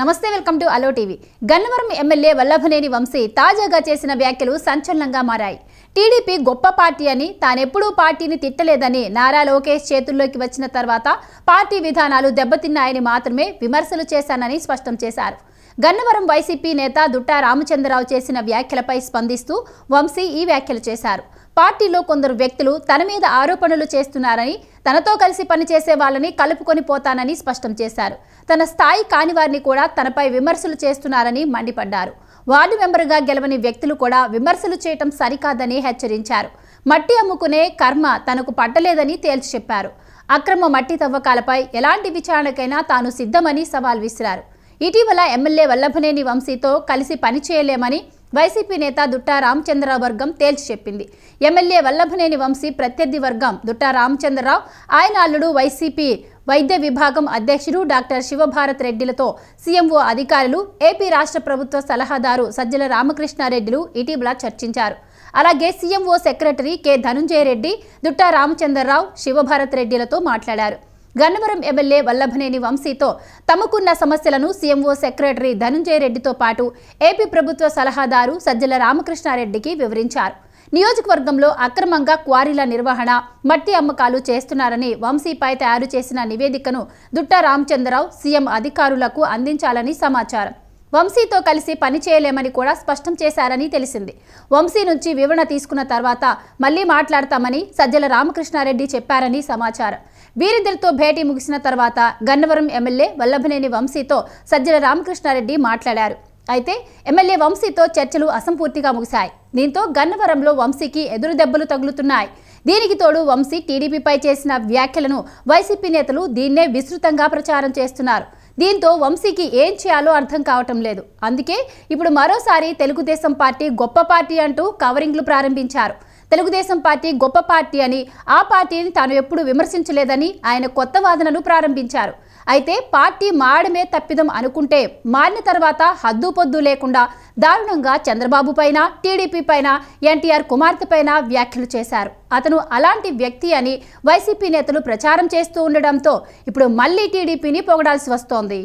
నమస్తే welcome to అలో TV Gannavaram MLA Vallabhaneni Vamsi తాజాగా చేసిన వ్యాఖ్యలు సంచలనంగా మారాయి టీడీపీ గొప్ప పార్టీ అని తానెప్పుడూ పార్టీని తిట్టలేదని నారా లోకేష్ చేతుల్లోకి వచ్చిన తర్వాత పార్టీ విధానాలు దెబ్బతిన్నాయని మాత్రమే విమర్శలు చేశానని స్పష్టం చేశారు గన్నవరం వైసీపీ నేత దుట్టా రామచంద్రరావు చేసిన వ్యాఖ్యలపై స్పందిస్తూ వంశీ ఈ వ్యాఖ్యలు చేశారు పార్టీలో కొందరు వ్యక్తులు తన మీద ఆరోపణలు చేస్తున్నారని తనతో కలిసి పనిచేసే వాళ్ళని కలుపుకొని పోతానని స్పష్టం చేశారు తన స్థాయి కాని వారిని కూడా తనపై విమర్శలు చేస్తున్నారని మండిపడ్డారు వార్డు మెంబర్గా గెలవని వ్యక్తులు కూడా విమర్శలు చేయటం సరికాదని హెచ్చరించారు మట్టి అమ్ముకునే కర్మ తనకు పట్టలేదని తేల్చి చెప్పారు అక్రమ మట్టి తవ్వకాలపై ఎలాంటి విచారణకైనా తాను సిద్ధమని సవాల్ విసిరారు ఇటీవల ఎమ్మెల్యే వల్లభనేని వంశీతో కలిసి పనిచేయలేమని వైసీపీ నేత దుట్టా రామచంద్రరావు వర్గం తేల్చి చెప్పింది ఎమ్మెల్యే వల్లభనేని వంశీ ప్రత్యర్థి వర్గం దుట్టా రామచంద్రరావు ఆయన అల్లుడు వైసీపీ వైద్య విభాగం అధ్యక్షుడు డాక్టర్ శివభారత్ రెడ్డిలతో సీఎంఓ అధికారులు ఏపీ రాష్ట్ర ప్రభుత్వ సలహాదారు సజ్జల రామకృష్ణారెడ్డిలు ఇటీవల చర్చించారు అలాగే CMO secretary K Dhanunjaya Reddy Reddy Dutta Ramachandra Rao Shivabharat రెడ్డిలతో మాట్లాడారు గన్నవరం ఎమ్మెల్యే వల్లభనేని వంశీతో తమకున్న సమస్యలను సీఎంఓ సెక్రటరీ ధనుంజయ రెడ్డితో పాటు ఏపీ ప్రభుత్వ సలహాదారు సజ్జల రామకృష్ణారెడ్డికి వివరించారు నియోజకవర్గంలో అక్రమంగా క్వారీల నిర్వహణ మట్టి అమ్మకాలు చేస్తున్నారని వంశీపై తయారు చేసిన నివేదికను దుట్ట రామచంద్రరావు సీఎం అధికారులకు అందించాలని సమాచారం వంశీతో కలిసి పని చేయలేమని కూడా స్పష్టం చేశారని తెలిసింది వంశీ నుంచి వివరణ తీసుకున్న తర్వాత మళ్లీ మాట్లాడతామని సజ్జల రామకృష్ణారెడ్డి చెప్పారని సమాచారం వీరిద్దరితో భేటీ ముగిసిన తర్వాత గన్నవరం ఎమ్మెల్యే వల్లభనేని వంశీతో సజ్జల రామకృష్ణారెడ్డి మాట్లాడారు అయితే ఎమ్మెల్యే వంశీతో చర్చలు అసంపూర్తిగా ముగిశాయి దీంతో గన్నవరంలో వంశీకి ఎదురు దెబ్బలు తగులుతున్నాయి దీనికి తోడు వంశీ టీడీపీపై చేసిన వ్యాఖ్యలను వైసీపీ నేతలు దీన్నే విస్తృతంగా ప్రచారం చేస్తున్నారు దీంతో వంశీకి ఏం చేయాలో అర్థం కావటం లేదు అందుకే ఇప్పుడు మరోసారి తెలుగుదేశం పార్టీ గొప్ప పార్టీ అంటూ కవరింగ్లు ప్రారంభించారు తెలుగుదేశం పార్టీ గొప్ప పార్టీ అని ఆ పార్టీని తాను ఎప్పుడూ విమర్శించలేదని ఆయన కొత్త వాదనలు ప్రారంభించారు అయితే పార్టీ మారడమే తప్పిదం అనుకుంటే మారిన తర్వాత హద్దు పొద్దు లేకుండా దారుణంగా చంద్రబాబు పైన టీడీపీ పైన ఎన్టీఆర్ కుమార్తె పైన వ్యాఖ్యలు చేశారు అతను అలాంటి వ్యక్తి అని వైసీపీ నేతలు ప్రచారం చేస్తూ ఉండడంతో ఇప్పుడు మళ్లీ టీడీపీని పొగడాల్సి వస్తోంది